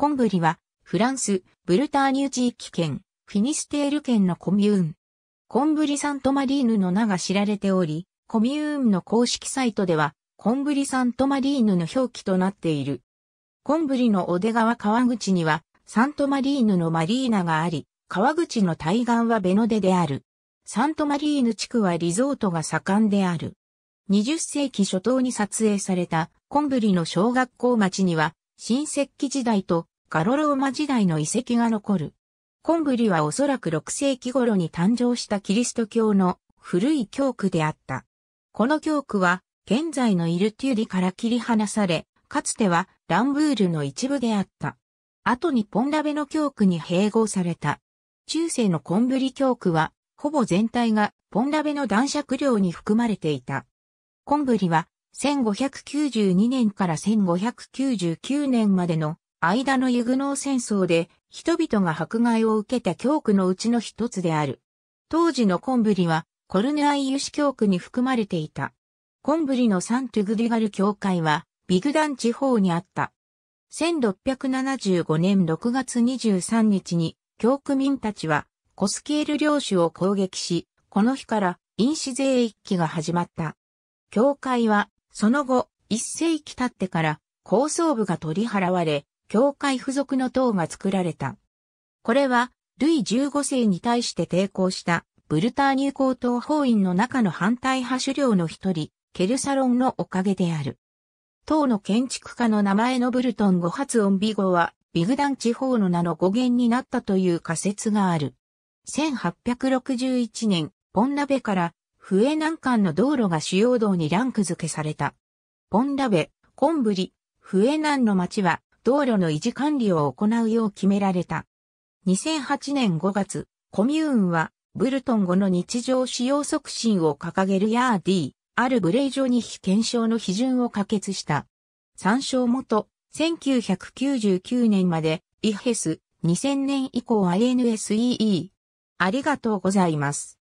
コンブリは、フランス、ブルターニュ地域圏、フィニステール県のコミューン。コンブリサントマリーヌの名が知られており、コミューンの公式サイトでは、コンブリサントマリーヌの表記となっている。コンブリの小出川川口には、サントマリーヌのマリーナがあり、川口の対岸はベノデである。サントマリーヌ地区はリゾートが盛んである。20世紀初頭に撮影されたコンブリの小学校町には、新石器時代とガロローマ時代の遺跡が残る。コンブリはおそらく6世紀頃に誕生したキリスト教の古い教区であった。この教区は現在のイルテューリから切り離され、かつてはランブールの一部であった。後にポンラベの教区に併合された。中世のコンブリ教区は、ほぼ全体がポンラベの男爵領に含まれていた。コンブリは、1592年から1599年までの間のユグノー戦争で人々が迫害を受けた教区のうちの一つである。当時のコンブリはコルネアイユシ教区に含まれていた。コンブリのサントゥグディガル教会はビグダン地方にあった。1675年6月23日に教区民たちはコスキエル領主を攻撃し、この日から飲酒税一揆が始まった。教会はその後一世紀経ってから構想部が取り払われ、教会付属の塔が作られた。これは、ルイ15世に対して抵抗したブルターニュ高等法院の中の反対派首領の一人、ケルサロンのおかげである。塔の建築家の名前のブルトン語発音美語は、ビグダン地方の名の語源になったという仮説がある。1861年、ポンラベから笛南間の道路が主要道にランク付けされた。ポンラベ、コンブリ、笛南の町は道路の維持管理を行うよう決められた。2008年5月、コミューンは、ブルトン語の日常使用促進を掲げるヤーディー、あるブレイジョニヒ検証の批准を可決した。参照元、1999年まで、イヘス、2000年以降 i n s e e ありがとうございます。